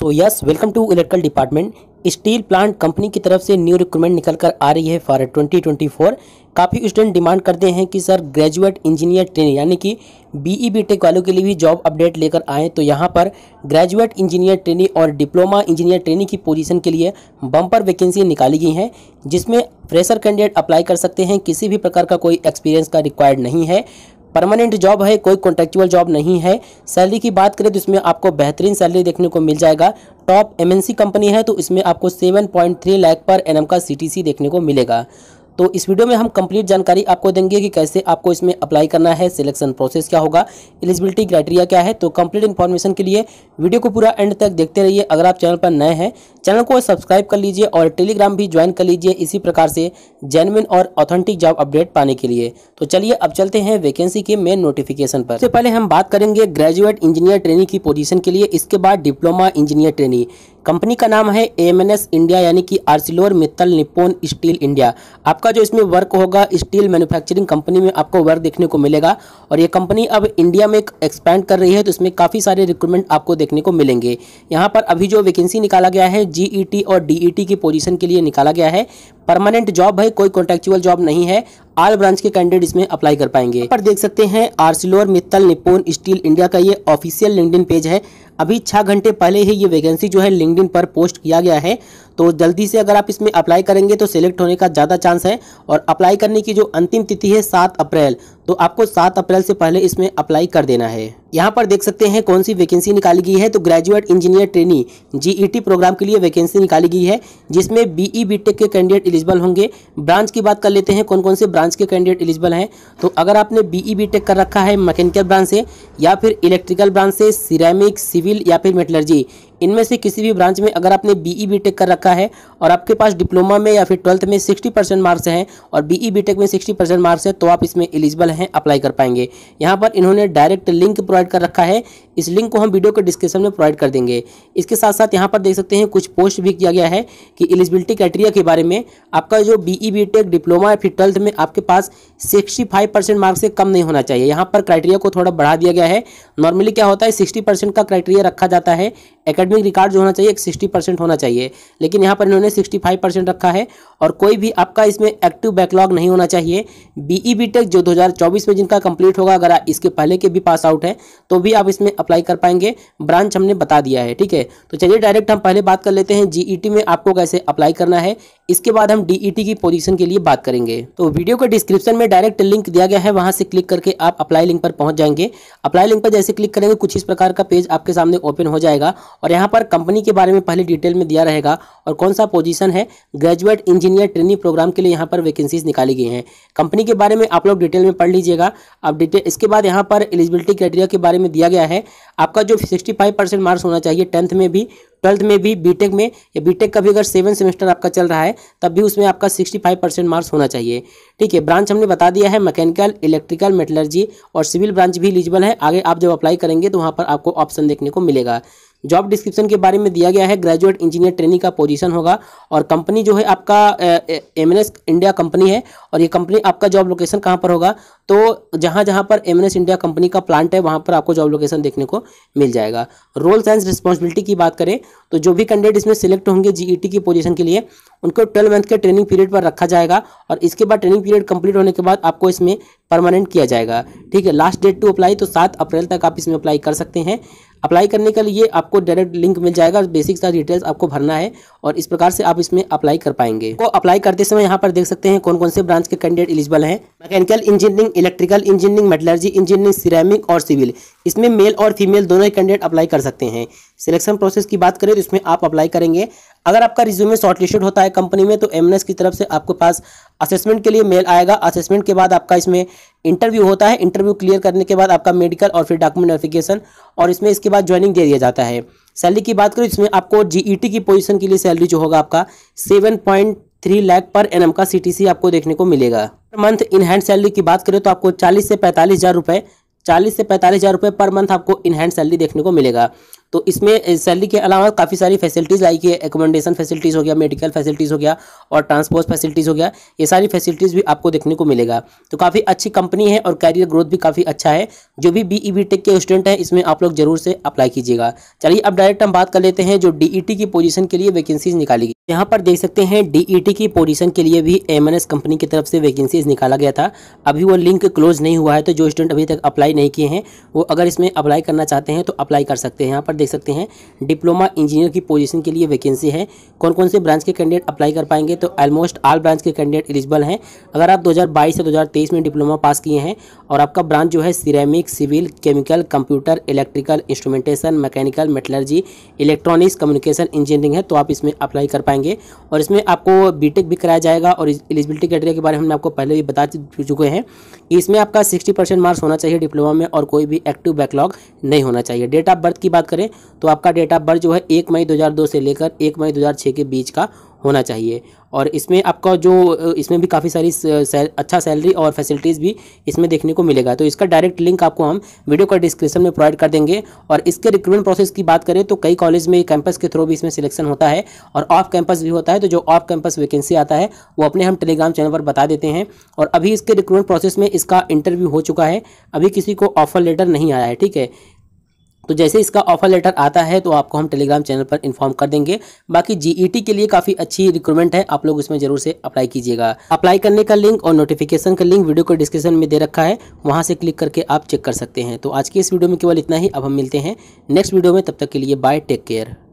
so yes welcome to electrical department steel plant company की तरफ से न्यू रिक्रूटमेंट निकल कर आ रही है फॉर 2024 काफ़ी स्टूडेंट डिमांड करते हैं कि सर ग्रेजुएट इंजीनियर ट्रेनिंग यानी कि बीई बी टेक वालों के लिए भी जॉब अपडेट लेकर आएँ तो यहाँ पर ग्रेजुएट इंजीनियर ट्रेनिंग और डिप्लोमा इंजीनियर ट्रेनिंग की पोजीशन के लिए बम्पर वैकेंसी निकाली गई हैं जिसमें फ्रेशर कैंडिडेट अप्लाई कर सकते हैं किसी भी प्रकार का कोई एक्सपीरियंस का रिक्वायर्ड नहीं है परमानेंट जॉब है कोई कॉन्ट्रेक्चुअल जॉब नहीं है सैलरी की बात करें तो इसमें आपको बेहतरीन सैलरी देखने को मिल जाएगा टॉप एमएनसी कंपनी है तो इसमें आपको 7.3 लाख पर एनएम का सीटीसी देखने को मिलेगा तो इस वीडियो में हम कंप्लीट जानकारी आपको देंगे कि कैसे आपको इसमें अप्लाई करना है सिलेक्शन प्रोसेस क्या होगा एलिजिबिलिटी क्राइटेरिया क्या है तो कंप्लीट इन्फॉर्मेशन के लिए वीडियो को पूरा एंड तक देखते रहिए अगर आप चैनल पर नए हैं चैनल को सब्सक्राइब कर लीजिए और टेलीग्राम भी ज्वाइन कर लीजिए इसी प्रकार से जेनविन और ऑथेंटिक जॉब अपडेट पाने के लिए तो चलिए अब चलते हैं वैकेंसी के मेन नोटिफिकेशन पर सबसे पहले हम बात करेंगे ग्रेजुएट इंजीनियर ट्रेनिंग की पोजिशन के लिए इसके बाद डिप्लोमा इंजीनियर ट्रेनिंग कंपनी का नाम है एम इंडिया यानी कि Arcelor Mittal Nippon Steel India आपका जो इसमें वर्क होगा स्टील मैन्युफैक्चरिंग कंपनी में आपको वर्क देखने को मिलेगा और ये कंपनी अब इंडिया में एक्सपैंड कर रही है तो इसमें काफ़ी सारे रिक्रूटमेंट आपको देखने को मिलेंगे यहाँ पर अभी जो वैकेंसी निकाला गया है जी e और डी e की पोजिशन के लिए निकाला गया है परमानेंट जॉब है कोई कॉन्ट्रेक्चुअल जॉब नहीं है आल ब्रांच के कैंडिडेट इसमें अप्लाई कर पाएंगे पर देख सकते हैं Arcelor Mittal Nippon Steel India का ये ऑफिशियल लिंकडिन पेज है अभी छह घंटे पहले ही ये वैकेंसी जो है लिंकडिन पर पोस्ट किया गया है तो जल्दी से अगर आप इसमें अप्लाई करेंगे तो सिलेक्ट होने का ज़्यादा चांस है और अप्लाई करने की जो अंतिम तिथि है सात अप्रैल तो आपको सात अप्रैल से पहले इसमें अप्लाई कर देना है यहाँ पर देख सकते हैं कौन सी वैकेंसी निकाली गई है तो graduate engineer trainee GET program के लिए वैकेंसी निकाली गई है जिसमें बीई बीटेक e के कैंडिडेट एलिजिबल होंगे ब्रांच की बात कर लेते हैं कौन कौन से ब्रांच के कैंडिडेट एलिजिबल हैं तो अगर आपने बीई बीटेक e कर रखा है मैकेनिकल ब्रांच से या फिर इलेक्ट्रिकल ब्रांच से सिरेमिक सिविल या फिर मेटलर्जी इनमें से किसी भी ब्रांच में अगर आपने बी ई e कर रखा है और आपके पास डिप्लोमा में या फिर ट्वेल्थ में 60 परसेंट मार्क्स हैं और बी ई e में 60 परसेंट मार्क्स है तो आप इसमें एलिजिबल हैं अप्लाई कर पाएंगे यहाँ पर इन्होंने डायरेक्ट लिंक प्रोवाइड कर रखा है इस लिंक को हम वीडियो के डिस्क्रिप्शन में प्रोवाइड कर देंगे इसके साथ साथ यहाँ पर देख सकते हैं कुछ पोस्ट भी किया गया है कि एलिजिबिलिटी क्राइटेरिया के बारे में आपका जो बी ई e डिप्लोमा या फिर ट्वेल्थ में आपके पास सिक्सटी मार्क्स से कम नहीं होना चाहिए यहाँ पर क्राइटेरिया को थोड़ा बढ़ा दिया गया है नॉर्मली क्या होता है सिक्सटी का क्राइटेरिया रखा जाता है एकेडमिक रिकॉर्ड जो होना चाहिए एक सिक्सटी परसेंट होना चाहिए लेकिन यहाँ पर इन्होंने सिक्सटी फाइव परसेंट रखा है और कोई भी आपका इसमें एक्टिव बैकलॉग नहीं होना चाहिए बीई टेक e जो 2024 में जिनका कंप्लीट होगा अगर इसके पहले के भी पास आउट है तो भी आप इसमें अप्लाई कर पाएंगे ब्रांच हमने बता दिया है ठीक है तो चलिए डायरेक्ट हम पहले बात कर लेते हैं टी e में आपको कैसे अप्लाई करना है इसके बाद हम डीईटी e की पोजीशन के लिए बात करेंगे तो वीडियो के डिस्क्रिप्शन में डायरेक्ट लिंक दिया गया है वहां से क्लिक करके आप अप्लाई लिंक पर पहुंच जाएंगे अप्लाई लिंक पर जैसे क्लिक करेंगे कुछ इस प्रकार का पेज आपके सामने ओपन हो जाएगा और यहाँ पर कंपनी के बारे में पहले डिटेल में दिया रहेगा और कौन सा पोजीशन है ग्रेजुएट इंजीनियर ट्रेनिंग प्रोग्राम के लिए यहाँ पर वैकेंसीज निकाली गई हैं कंपनी के बारे में आप लोग डिटेल में पढ़ लीजिएगा अब डिटेल इसके बाद यहाँ पर एलिजिबिलिटी क्राइटेरिया के बारे में दिया गया है आपका जो सिक्सटी मार्क्स होना चाहिए टेंथ में भी ट्वेल्थ में भी बीटेक में या बीटेक का भी अगर सेवन सेमेस्टर आपका चल रहा है तब भी उसमें आपका सिक्सटी फाइव परसेंट मार्क्स होना चाहिए ठीक है ब्रांच हमने बता दिया है मैकेनिकल इलेक्ट्रिकल मेटलर्जी और सिविल ब्रांच भी एलिजिबल है आगे आप जब अप्लाई करेंगे तो वहाँ पर आपको ऑप्शन देखने को मिलेगा जॉब डिस्क्रिप्शन के बारे में दिया गया है ग्रेजुएट इंजीनियर ट्रेनिंग का पोजीशन होगा और कंपनी जो है आपका एम इंडिया कंपनी है और ये कंपनी आपका जॉब लोकेशन कहाँ पर होगा तो जहाँ जहाँ पर एम इंडिया कंपनी का प्लांट है वहाँ पर आपको जॉब लोकेशन देखने को मिल जाएगा रोल्स एंड रिस्पॉन्सिबिलिटी की बात करें तो जो भी कैंडिडेट इसमें सिलेक्ट होंगे जी e की पोजिशन के लिए उनको ट्वेल्व मंथ के ट्रेनिंग पीरियड पर रखा जाएगा और इसके बाद ट्रेनिंग पीरियड कंप्लीट होने के बाद आपको इसमें परमानेंट किया जाएगा ठीक है लास्ट डेट टू अप्लाई तो सात अप्रैल तक आप इसमें अप्लाई कर सकते हैं अप्लाई करने के लिए आपको डायरेक्ट लिंक मिल जाएगा बेसिक सा डिटेल्स आपको भरना है और इस प्रकार से आप इसमें अप्लाई कर पाएंगे को तो अप्लाई करते समय यहाँ पर देख सकते हैं कौन कौन से ब्रांच के कैंडिडेट एलिजिबल हैं mechanical engineering electrical engineering metallurgy engineering ceramic और सिविल इसमें मेल और फीमेल दोनों कैंडिडेट अप्लाई कर सकते हैं सिलेक्शन प्रोसेस की बात करें तो इसमें आप अप्लाई करेंगे अगर आपका रिज्यूमे शॉर्टलिस्टेड होता है कंपनी में तो एमएनएस की तरफ से आपके पास असेसमेंट के लिए मेल आएगा असेसमेंट के बाद आपका इसमें इंटरव्यू होता है इंटरव्यू क्लियर करने के बाद आपका मेडिकल और फिर डॉक्यूमेंट वेरिफिकेशन और इसमें इसके बाद ज्वाइनिंग दे दिया जाता है सैलरी की बात करें इसमें आपको जीईटी e की पोजिशन के लिए सैलरी जो होगा आपका सेवन पॉइंट थ्री लाख पर एनएम का सीटीसी आपको देखने को मिलेगा मंथ इन हैंड सैलरी की बात करें तो आपको चालीस से पैंतालीस हज़ार रुपये चालीस से पैंतालीस हज़ार रुपये पर मंथ आपको इन हैंड सैलरी देखने को मिलेगा तो इसमें सैलरी के अलावा काफ़ी सारी फैसिलिटीज़ लाइक कि एकोमोडेशन फैसिलिटीज़ हो गया मेडिकल फैसिलिटीज़ हो गया और ट्रांसपोर्ट फैसिलिटीज़ हो गया ये सारी फैसिलिटीज़ भी आपको देखने को मिलेगा तो काफ़ी अच्छी कंपनी है और कैरियर ग्रोथ भी काफ़ी अच्छा है जो भी बी ई e के स्टूडेंट हैं इसमें आप लोग जरूर से अप्लाई कीजिएगा चलिए अब डायरेक्ट हम बात कर लेते हैं जो डी e की पोजिशन के लिए वैकेंसीज निकाली गई यहाँ पर देख सकते हैं डी e की पोजीशन के लिए भी एम कंपनी की तरफ से वैकेंसीज निकाला गया था अभी वो लिंक क्लोज नहीं हुआ है तो जो स्टूडेंट अभी तक अप्लाई नहीं किए हैं वो अगर इसमें अप्लाई करना चाहते हैं तो अप्लाई कर सकते हैं यहाँ पर देख सकते हैं डिप्लोमा इंजीनियर की पोजीशन के लिए वैकेंसी है कौन कौन से ब्रांच के कैंडिडेट अप्लाई कर पाएंगे तो ऑलमोस्ट ऑल ब्रांच के कैंडिडेट एलिजिबल हैं अगर आप 2022 से 2023 में डिप्लोमा पास किए हैं और आपका ब्रांच जो है ceramic civil chemical computer electrical instrumentation mechanical metallurgy electronics communication engineering है तो आप इसमें अप्लाई कर पाएंगे और इसमें आपको बीटेक भी कराया जाएगा और एलिजिबिलिटी क्राइटेरिया के बारे में आपको पहले भी बता चुके हैं कि इसमें आपका सिक्सटी मार्क्स होना चाहिए डिप्लोमा में और कोई भी एक्टिव बैकलॉग नहीं होना चाहिए डेट ऑफ बर्थ की बात करें में तो आपका डेट ऑफ बर्थ जो है एक मई 2002 से लेकर एक मई 2006 के बीच का होना चाहिए और इसमें आपका जो इसमें भी काफ़ी सारी सैल, अच्छा सैलरी और फैसिलिटीज़ भी इसमें देखने को मिलेगा तो इसका डायरेक्ट लिंक आपको हम वीडियो का डिस्क्रिप्शन में प्रोवाइड कर देंगे और इसके रिक्रूटमेंट प्रोसेस की बात करें तो कई कॉलेज में कैंपस के थ्रू भी इसमें सिलेक्शन होता है और ऑफ कैंपस भी होता है तो जो ऑफ कैंपस वैकेंसी आता है वो अपने हम टेलीग्राम चैनल पर बता देते हैं और अभी इसके रिक्रूटमेंट प्रोसेस में इसका इंटरव्यू हो चुका है अभी किसी को ऑफर लेटर नहीं आया है ठीक है तो जैसे इसका ऑफर लेटर आता है तो आपको हम टेलीग्राम चैनल पर इन्फॉर्म कर देंगे बाकी जीईटी e के लिए काफ़ी अच्छी रिक्रूटमेंट है आप लोग इसमें जरूर से अप्लाई कीजिएगा अप्लाई करने का लिंक और नोटिफिकेशन का लिंक वीडियो को डिस्क्रिप्शन में दे रखा है वहाँ से क्लिक करके आप चेक कर सकते हैं तो आज की इस वीडियो में केवल इतना ही अब हम मिलते हैं नेक्स्ट वीडियो में तब तक के लिए बाय टेक केयर